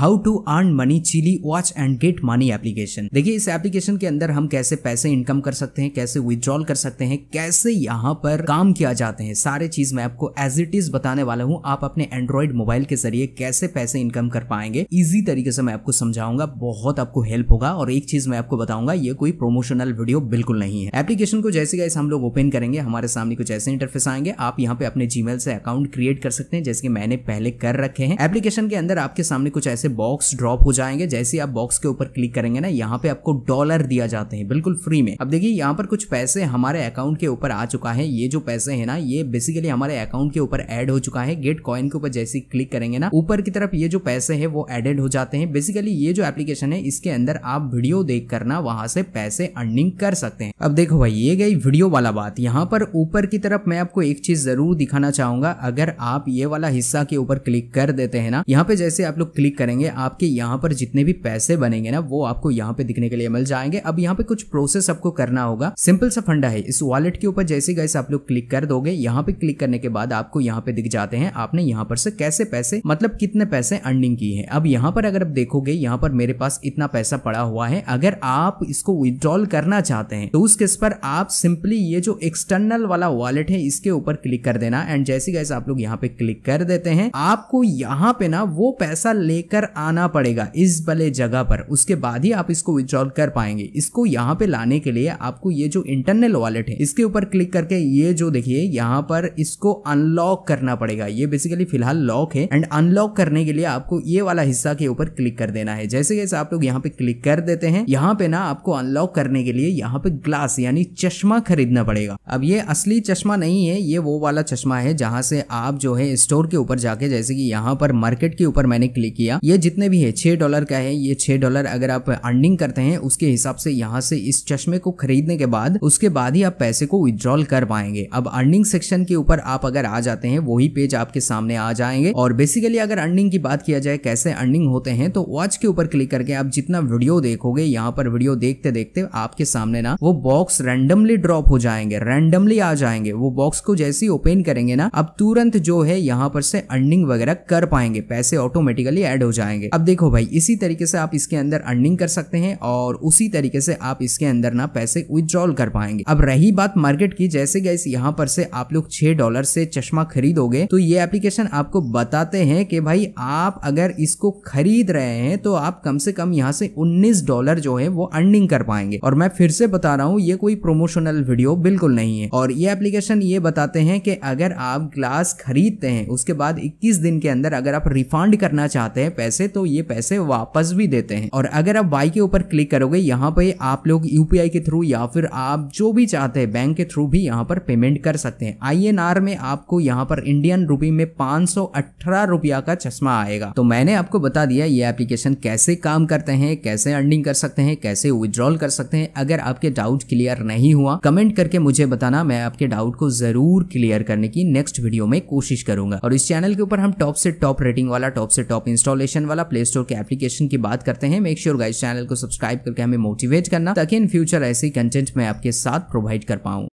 how to earn money chilli watch and get money application देखिए इस application के अंदर हम कैसे पैसे इनकम कर सकते हैं कैसे विद्रॉल कर सकते हैं कैसे यहाँ पर काम किया जाते हैं सारे चीज मैं आपको एज इट इज बताने वाला हूँ आप अपने एंड्रॉइड मोबाइल के जरिए कैसे पैसे इनकम कर पाएंगे इजी तरीके से मैं आपको समझाऊंगा बहुत आपको हेल्प होगा और एक चीज मैं आपको बताऊंगा ये कोई प्रोमोशनल वीडियो बिल्कुल नहीं है एप्लीकेशन को जैसे गाइस हम लोग ओपन करेंगे हमारे सामने कुछ ऐसे इंटरफेस आएंगे आप यहाँ पे अपने जीमेल से अकाउंट क्रिएट कर सकते हैं जैसे कि मैंने पहले कर रखे हैं एप्लीकेशन के अंदर आपके सामने कुछ ऐसे बॉक्स ड्रॉप हो जाएंगे जैसे आप बॉक्स के ऊपर क्लिक करेंगे ना यहाँ पे आपको डॉलर दिया जाते हैं बिल्कुल फ्री में अब देखिए यहाँ पर कुछ पैसे हमारे अकाउंट के ऊपर आ चुका है ये जो पैसे है ना ये बेसिकली हमारे अकाउंट के ऊपर एड हो चुका है गेट कॉइन के ऊपर जैसे क्लिक करेंगे ना ऊपर की तरफ ये जो पैसे है वो एडेड हो जाते हैं बेसिकली ये जो एप्लीकेशन है इसके अंदर आप वीडियो देख करना वहां से पैसे अर्निंग कर सकते हैं अब देखो भाई ये गई वीडियो वाला बात यहाँ पर ऊपर की तरफ मैं आपको एक चीज जरूर दिखाना चाहूंगा अगर आप ये वाला हिस्सा के ऊपर क्लिक कर देते हैं ना यहाँ पे जैसे आप लोग क्लिक करेंगे जाएंगे आपके यहाँ पर जितने भी पैसे बनेंगे ना वो आपको यहाँ पे दिखने के लिए मिल जाएंगे अब यहाँ पे कुछ प्रोसेस आपको करना होगा सिंपल सा फंडा है इस वॉलेट के ऊपर जैसे गैस आप लोग क्लिक कर दोगे यहाँ पे क्लिक करने के बाद आपको यहाँ पे दिख जाते हैं आपने यहाँ पर से कैसे पैसे मतलब कितने पैसे अर्निंग की है अब यहाँ पर अगर आप देखोगे यहाँ पर मेरे पास इतना पैसा पड़ा हुआ है अगर आप इसको विदड्रॉल करना चाहते हैं तो उस केस पर आप सिंपली ये जो एक्सटर्नल वाला वॉलेट है इसके ऊपर क्लिक कर देना एंड जैसे गैस आप लोग यहाँ पे क्लिक कर देते हैं आपको यहाँ पे ना वो पैसा लेकर लेकर आना पड़ेगा इस भले जगह पर उसके बाद ही आप इसको विड्रॉल कर पाएंगे इसको यहाँ पे लाने के लिए आपको ये जो इंटरनल वॉलेट है इसके ऊपर क्लिक करके ये जो देखिए यहाँ पर इसको अनलॉक करना पड़ेगा ये बेसिकली फिलहाल लॉक है एंड अनलॉक करने के लिए आपको ये वाला हिस्सा के ऊपर क्लिक कर देना है जैसे जैसे आप लोग यहाँ पे क्लिक कर देते हैं यहाँ पे ना आपको अनलॉक करने के लिए यहाँ पे ग्लास यानी चश्मा खरीदना पड़ेगा अब ये असली चश्मा नहीं है ये वो वाला चश्मा है जहाँ से आप जो है स्टोर के ऊपर जाके जैसे कि यहाँ पर मार्केट के ऊपर मैंने क्लिक किया ये जितने भी है छः डॉलर का है ये छः डॉलर अगर आप अर्निंग करते हैं उसके हिसाब से यहाँ से इस चश्मे को खरीदने के बाद उसके बाद ही आप पैसे को विद्रॉल कर पाएंगे अब अर्निंग सेक्शन के ऊपर आप अगर आ जाते हैं वही पेज आपके सामने आ जाएंगे और बेसिकली अगर अर्निंग की बात किया जाए कैसे अर्निंग होते हैं तो वॉच के ऊपर क्लिक करके आप जितना वीडियो देखोगे यहाँ पर वीडियो देखते देखते आपके सामने ना वो बॉक्स रैंडमली ड्रॉप हो जाएंगे रैंडमली आ जाएंगे वो बॉक्स को जैसे ही ओपन करेंगे ना आप तुरंत जो है यहाँ पर से अर्निंग वगैरह कर पाएंगे पैसे ऑटोमेटिकली एड हो जाएंगे जाएंगे अब देखो भाई इसी तरीके से आप इसके अंदर अर्निंग कर सकते हैं और उसी तरीके से आप इसके अंदर ना पैसे विदड्रॉल कर पाएंगे अब रही बात मार्केट की जैसे गैस यहाँ पर से आप लोग छह डॉलर से चश्मा खरीदोगे तो ये एप्लीकेशन आपको बताते हैं कि भाई आप अगर इसको खरीद रहे हैं तो आप कम से कम यहाँ से उन्नीस डॉलर जो है वो अर्निंग कर पाएंगे और मैं फिर से बता रहा हूँ ये कोई प्रोमोशनल वीडियो बिल्कुल नहीं है और ये एप्लीकेशन ये बताते हैं कि अगर आप ग्लास खरीदते हैं उसके बाद इक्कीस दिन के अंदर अगर आप रिफंड करना चाहते हैं पैसे तो ये पैसे वापस भी देते हैं और अगर आप बाई के ऊपर क्लिक करोगे यहाँ पे आप लोग यूपीआई के थ्रू या फिर आप जो भी चाहते हैं बैंक के थ्रू भी यहाँ पर पेमेंट कर सकते हैं आई में आपको यहाँ पर इंडियन रूपी में पांच रुपया का चश्मा आएगा तो मैंने आपको बता दिया ये एप्लीकेशन कैसे काम करते हैं कैसे अर्निंग कर सकते हैं कैसे विद्रॉल कर सकते हैं अगर आपके डाउट क्लियर नहीं हुआ कमेंट करके मुझे बताना मैं आपके डाउट को जरूर क्लियर करने की नेक्स्ट वीडियो में कोशिश करूंगा और इस चैनल के ऊपर हम टॉप से टॉप रेटिंग वाला टॉप से टॉप इंस्टॉलेशन एप्लीकेशन वाला प्ले स्टोर के एप्लीकेशन की बात करते हैं मेक श्योर गाइस चैनल को सब्सक्राइब करके हमें मोटिवेट करना ताकि इन फ्यूचर ऐसे कंटेंट मैं आपके साथ प्रोवाइड कर पाऊँ